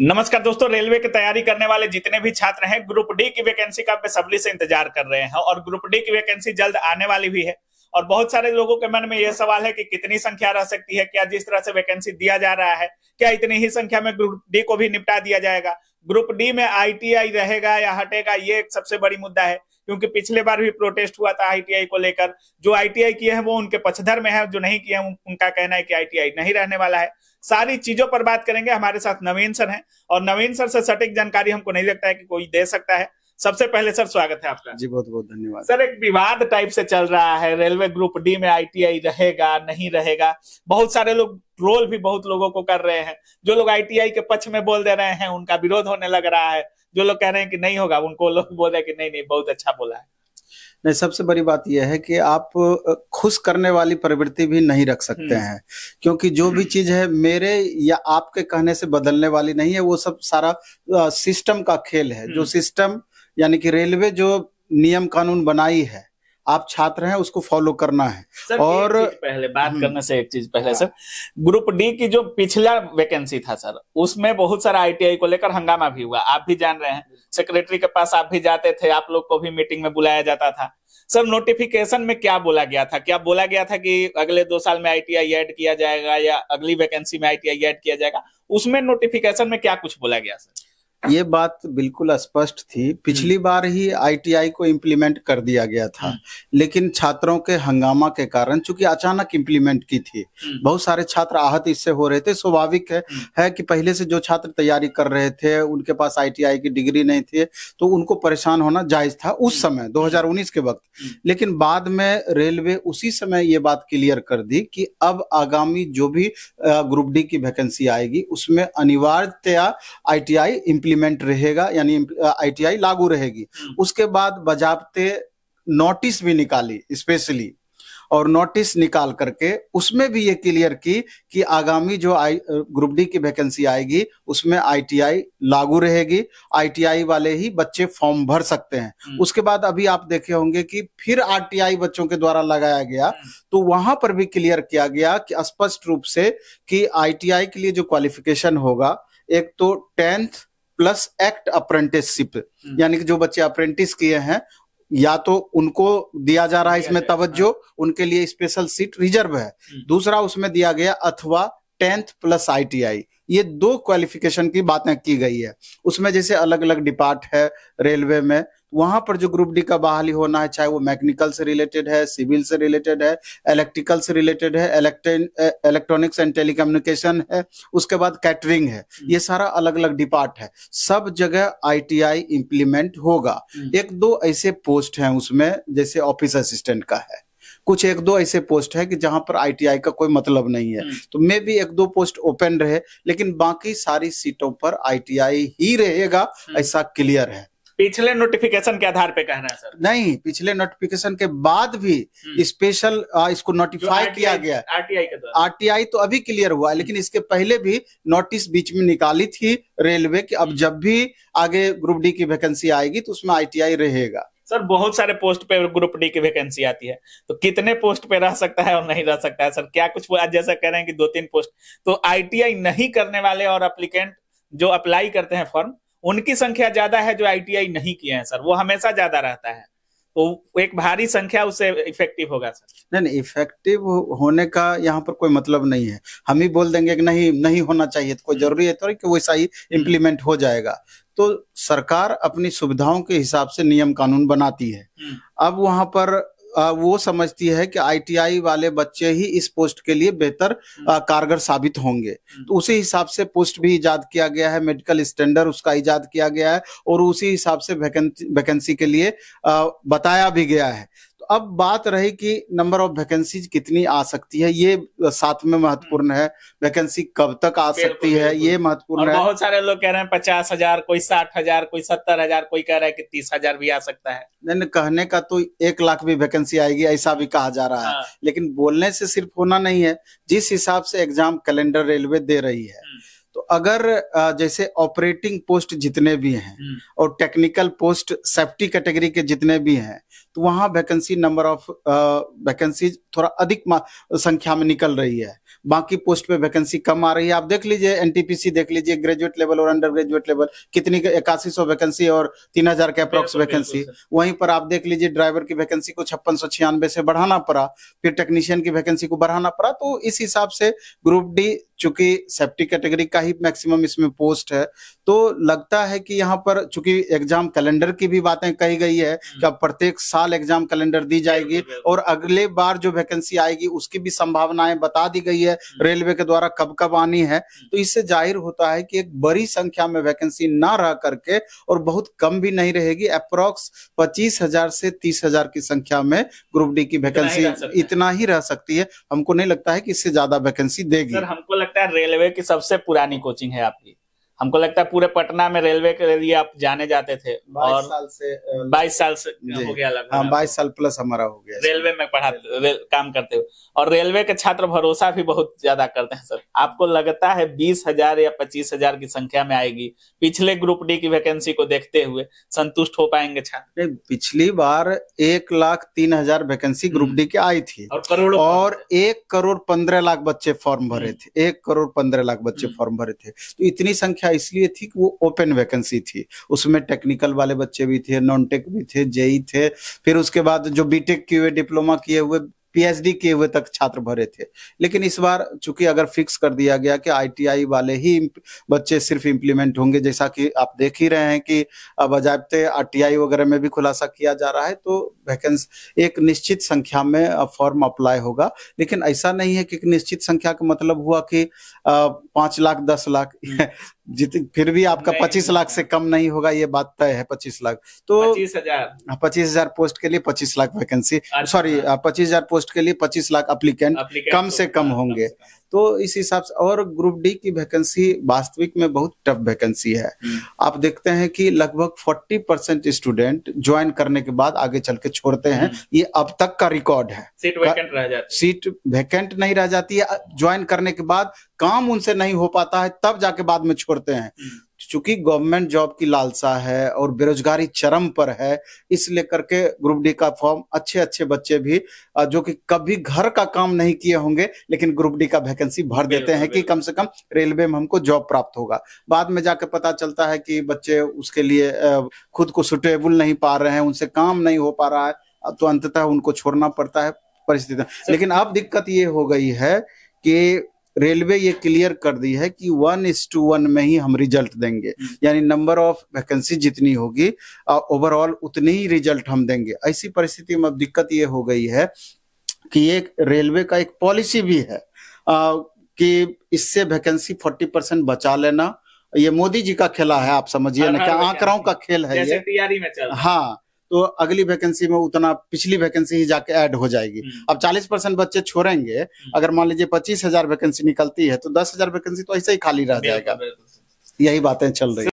नमस्कार दोस्तों रेलवे की तैयारी करने वाले जितने भी छात्र हैं ग्रुप डी की वैकेंसी का बेसब्री से इंतजार कर रहे हैं और ग्रुप डी की वैकेंसी जल्द आने वाली भी है और बहुत सारे लोगों के मन में यह सवाल है कि कितनी संख्या रह सकती है क्या जिस तरह से वैकेंसी दिया जा रहा है क्या इतनी ही संख्या में ग्रुप डी को भी निपटा दिया जाएगा ग्रुप डी में आईटीआई रहेगा या हटेगा ये एक सबसे बड़ी मुद्दा है क्योंकि पिछले बार भी प्रोटेस्ट हुआ था आईटीआई को लेकर जो आईटीआई किए हैं वो उनके पक्षधर में है जो नहीं किए हैं उनका कहना है कि आईटीआई नहीं रहने वाला है सारी चीजों पर बात करेंगे हमारे साथ नवीन सर हैं और नवीन सर से सटीक जानकारी हमको नहीं लगता है कि कोई दे सकता है सबसे पहले सर स्वागत है आपका जी बहुत बहुत धन्यवाद सर एक विवाद टाइप से चल रहा है रेलवे ग्रुप डी में आईटीआई रहेगा नहीं रहेगा बहुत सारे लोग ट्रोल भी बहुत लोगों को कर रहे हैं जो लोग आईटीआई के पक्ष में बोल दे रहे हैं उनका विरोध होने लग रहा है जो लोग कह रहे हैं कि नहीं होगा उनको लोग बोल रहे हैं कि नहीं नहीं बहुत अच्छा बोला है नहीं सबसे बड़ी बात यह है कि आप खुश करने वाली प्रवृत्ति भी नहीं रख सकते हम्म। हैं क्योंकि जो भी चीज है मेरे या आपके कहने से बदलने वाली नहीं है वो सब सारा सिस्टम का खेल है जो हम्म। सिस्टम यानी कि रेलवे जो नियम कानून बनाई है आप छात्र हैं उसको फॉलो करना है सर, और पहले बात हम्म। करने से एक चीज पहले सर ग्रुप डी की जो पिछला वैकेंसी था सर उसमें बहुत सारा आईटीआई को लेकर हंगामा भी हुआ आप भी जान रहे हैं सेक्रेटरी के पास आप भी जाते थे आप लोग को भी मीटिंग में बुलाया जाता था सर नोटिफिकेशन में क्या बोला गया था क्या बोला गया था कि अगले दो साल में आईटीआई ऐड किया जाएगा या अगली वैकेंसी में आईटीआई ऐड किया जाएगा उसमें नोटिफिकेशन में क्या कुछ बोला गया सर ये बात बिल्कुल स्पष्ट थी पिछली हम्म। बार ही आईटीआई को इम्प्लीमेंट कर दिया गया था हम्म। लेकिन छात्रों के हंगामा के कारण चूंकि अचानक इम्प्लीमेंट की थी हम्म। बहुत सारे छात्र आहत इससे हो रहे थे स्वाभाविक है, है कि पहले से जो छात्र तैयारी कर रहे थे उनके पास आईटीआई की डिग्री नहीं थी तो उनको परेशान होना जायज था उस समय दो के वक्त लेकिन बाद में रेलवे उसी समय ये बात क्लियर कर दी कि अब आगामी जो भी ग्रुप डी की वैकेंसी आएगी उसमें अनिवार्यतया आई इम्प्लीमेंट इम्प्लीमेंट रहेगा यानी आईटीआई लागू रहेगी हम्म। उसके बाद बजाबते नोटिस भी निकाली स्पेशली और नोटिस निकाल करके उसमें भी ये क्लियर की कि आगामी जो आई ग्रुप डी की वैकेंसी आएगी उसमें आईटीआई लागू रहेगी आईटीआई वाले ही बच्चे फॉर्म भर सकते हैं हम्म। उसके बाद अभी आप देखे होंगे कि फिर आरटीआई बच्चों के द्वारा लगाया गया हम्म। तो वहां पर भी क्लियर किया गया कि स्पष्ट रूप से कि आईटीआई के लिए जो क्वालिफिकेशन होगा एक तो टेंथ प्लस एक्ट अप्रेंटिसशिप हम्म। यानी कि जो बच्चे अप्रेंटिस किए हैं या तो उनको दिया जा रहा है इसमें तवज्जो हाँ। उनके लिए स्पेशल सीट रिजर्व है हम्म। दूसरा उसमें दिया गया अथवा टेंथ प्लस आईटीआई ये दो क्वालिफिकेशन की बातें की गई है उसमें जैसे अलग अलग डिपार्ट है रेलवे में वहां पर जो ग्रुप डी का बहाली होना है चाहे वो मैकेनिकल से रिलेटेड है सिविल से रिलेटेड है इलेक्ट्रिकल से रिलेटेड है इलेक्ट्रॉनिक्स एंड टेलीकम्युनिकेशन है उसके बाद कैटरिंग है हम्म। ये सारा अलग अलग डिपार्ट है सब जगह आईटीआई इंप्लीमेंट होगा हम्म। एक दो ऐसे पोस्ट हैं उसमें जैसे ऑफिस असिस्टेंट का है कुछ एक दो ऐसे पोस्ट है कि जहां पर आईटीआई का कोई मतलब नहीं है हम्म। तो मे भी एक दो पोस्ट ओपन रहे लेकिन बाकी सारी सीटों पर आईटीआई ही रहेगा ऐसा क्लियर है पिछले नोटिफिकेशन के आधार पे कह रहे हैं सर नहीं पिछले नोटिफिकेशन के बाद भी स्पेशल हम्म. इसको नोटिफाई किया गया आरटीआई के आरटीआई तो अभी क्लियर हुआ लेकिन इसके पहले भी नोटिस बीच में निकाली थी रेलवे की अब हम्म. जब भी आगे ग्रुप डी की वैकेंसी आएगी तो उसमें आईटीआई रहेगा सर बहुत सारे पोस्ट पे ग्रुप डी की वैकेंसी आती है तो कितने पोस्ट पे रह सकता है और नहीं रह सकता है सर क्या कुछ आज जैसा कह रहे हैं कि दो तीन पोस्ट तो आईटीआई नहीं करने वाले और अप्लीकेंट जो अप्लाई करते हैं फॉर्म उनकी संख्या ज्यादा है जो आईटीआई नहीं किए हैं सर वो हमेशा ज्यादा रहता है तो एक भारी संख्या उससे इफेक्टिव होगा सर नहीं नहीं इफेक्टिव होने का यहाँ पर कोई मतलब नहीं है हम ही बोल देंगे कि नहीं नहीं होना चाहिए तो कोई हम्म। जरूरी है तो कि वैसा ही इम्प्लीमेंट हो जाएगा तो सरकार अपनी सुविधाओं के हिसाब से नियम कानून बनाती है हम्म। अब वहां पर वो समझती है कि आईटीआई वाले बच्चे ही इस पोस्ट के लिए बेहतर हम्म। कारगर साबित होंगे हम्म। तो उसी हिसाब से पोस्ट भी इजाद किया गया है मेडिकल स्टैंडर्ड उसका इजाद किया गया है और उसी हिसाब से वैकेंसी के लिए बताया भी गया है तो अब बात रही कि नंबर ऑफ वैकेंसीज कितनी आ सकती है ये साथ में महत्वपूर्ण हम्म। है वैकेंसी कब तक आ सकती है ये महत्वपूर्ण है बहुत सारे लोग कह रहे हैं पचास हजार कोई साठ हजार कोई सत्तर हजार कोई कह रहा है कि तीस हजार भी आ सकता है नहीं कहने का तो एक लाख भी वैकेंसी आएगी ऐसा भी कहा जा रहा है हाँ। लेकिन बोलने से सिर्फ होना नहीं है जिस हिसाब से एग्जाम कैलेंडर रेलवे दे रही है हम्म। तो अगर जैसे ऑपरेटिंग पोस्ट जितने भी हैं हम्म। और टेक्निकल पोस्ट सेफ्टी कैटेगरी के जितने भी हैं तो वहां वैकेंसी नंबर ऑफ वैकेंसी थोड़ा अधिक संख्या में निकल रही है बाकी पोस्ट पे वैकेंसी कम आ रही है आप देख लीजिए एनटीपीसी देख लीजिए ग्रेजुएट लेवल और अंडर ग्रेजुएट लेवल कितनी इक्यासी सौ वैकेंसी और तीन हजार के अप्रोक्स वैकेंसी वहीं पर आप देख लीजिए ड्राइवर की वैकेंसी को छप्पन सौ छियानवे से बढ़ाना पड़ा फिर टेक्नीशियन की वैकेंसी को बढ़ाना पड़ा तो इस हिसाब से ग्रुप डी चूंकि सेफ्टी कैटेगरी का ही मैक्सिमम इसमें पोस्ट है तो लगता है कि यहाँ पर चूंकि एग्जाम कैलेंडर की भी बातें कही गई है हम्म। कि अब प्रत्येक साल फिलहाल एग्जाम कैलेंडर दी जाएगी और अगले बार जो वैकेंसी आएगी उसकी भी संभावनाएं बता दी गई है हम्म। रेलवे के द्वारा कब कब आनी है हम्म। तो इससे जाहिर होता है कि एक बड़ी संख्या में वैकेंसी ना रह करके और बहुत कम भी नहीं रहेगी अप्रोक्स पच्चीस से तीस की संख्या में ग्रुप डी की वैकेंसी इतना ही रह सकती है हमको नहीं लगता है कि इससे ज्यादा वैकेंसी देगी सर हमको लगता है रेलवे की सबसे पुरानी कोचिंग है आपकी हमको लगता है पूरे पटना में रेलवे के लिए आप जाने जाते थे और साल से बाईस साल से हो गया लगभग हाँ, बाईस साल प्लस हमारा हो गया रेलवे में पढ़ाते काम करते हुए और रेलवे के छात्र भरोसा भी बहुत ज्यादा करते हैं सर आपको लगता है बीस हजार या पच्चीस हजार की संख्या में आएगी पिछले ग्रुप डी की वैकेंसी को देखते हुए संतुष्ट हो पाएंगे छात्र पिछली बार एक लाख तीन हजार वैकेंसी ग्रुप हम्म। डी की आई थी और करोड़ और एक करोड़ पंद्रह लाख बच्चे फॉर्म भरे हम्म। थे एक करोड़ पंद्रह लाख बच्चे हम्म। फॉर्म भरे थे तो इतनी संख्या इसलिए थी कि वो ओपन वैकेंसी थी उसमें टेक्निकल वाले बच्चे भी थे नॉन टेक भी थे जेई थे फिर उसके बाद जो बीटेक किए हुए डिप्लोमा किए हुए पीएचडी किए हुए तक छात्र भरे थे लेकिन इस बार चूंकि अगर फिक्स कर दिया गया कि आईटीआई वाले ही बच्चे सिर्फ इम्प्लीमेंट होंगे जैसा कि आप देख ही रहे हैं कि अब अजायबते आरटीआई वगैरह में भी खुलासा किया जा रहा है तो वैकेंस एक निश्चित संख्या में फॉर्म अप्लाई होगा लेकिन ऐसा नहीं है कि निश्चित संख्या का मतलब हुआ कि पांच लाख दस लाख हम्म। जित फिर भी आपका पच्चीस लाख से कम नहीं होगा ये बात तय है पच्चीस लाख तो पच्चीस हजार हाँ, पच्चीस हजार पोस्ट के लिए पच्चीस लाख वैकेंसी सॉरी अच्छा। पच्चीस हजार पोस्ट पोस्ट के लिए 25 लाख अप्लीकेंट कम से तो कम हाँ, होंगे तो इस हिसाब से और ग्रुप डी की वैकेंसी वास्तविक में बहुत टफ वैकेंसी है हम्म। आप देखते हैं कि लगभग 40 परसेंट स्टूडेंट ज्वाइन करने के बाद आगे चल के छोड़ते हैं हम्म। ये अब तक का रिकॉर्ड है सीट वैकेंट रह जाती है सीट वैकेंट नहीं रह जाती है ज्वाइन करने के बाद काम उनसे नहीं हो पाता है तब जाके बाद में छोड़ते हैं हम्म। चूंकि गवर्नमेंट जॉब की लालसा है और बेरोजगारी चरम पर है इसलिए के ग्रुप डी का फॉर्म अच्छे अच्छे बच्चे भी जो कि कभी घर का काम नहीं किए होंगे लेकिन ग्रुप डी का वैकेंसी भर देते हैं कि कम से कम रेलवे में हमको जॉब प्राप्त होगा बाद में जाकर पता चलता है कि बच्चे उसके लिए खुद को सुटेबल नहीं पा रहे हैं उनसे काम नहीं हो पा रहा है तो अंततः उनको छोड़ना पड़ता है परिस्थिति लेकिन अब दिक्कत ये हो गई है कि रेलवे ये क्लियर कर दी है कि वन इज टू वन में ही हम रिजल्ट देंगे यानी नंबर ऑफ वैकेंसी जितनी होगी ओवरऑल उतनी ही रिजल्ट हम देंगे ऐसी परिस्थिति में अब दिक्कत ये हो गई है कि एक रेलवे का एक पॉलिसी भी है आ, कि इससे वैकेंसी फोर्टी परसेंट बचा लेना ये मोदी जी का खेला है आप समझिए ना हाँ, क्या हाँ, आंकड़ों का खेल है ये में चल हाँ तो अगली वैकेंसी में उतना पिछली वैकेंसी ही जाके ऐड हो जाएगी हम्म। अब चालीस परसेंट बच्चे छोड़ेंगे हम्म। अगर मान लीजिए पच्चीस हजार वैकेंसी निकलती है तो दस हजार वैकेंसी तो ऐसे ही खाली रह जाएगा यही बातें चल रही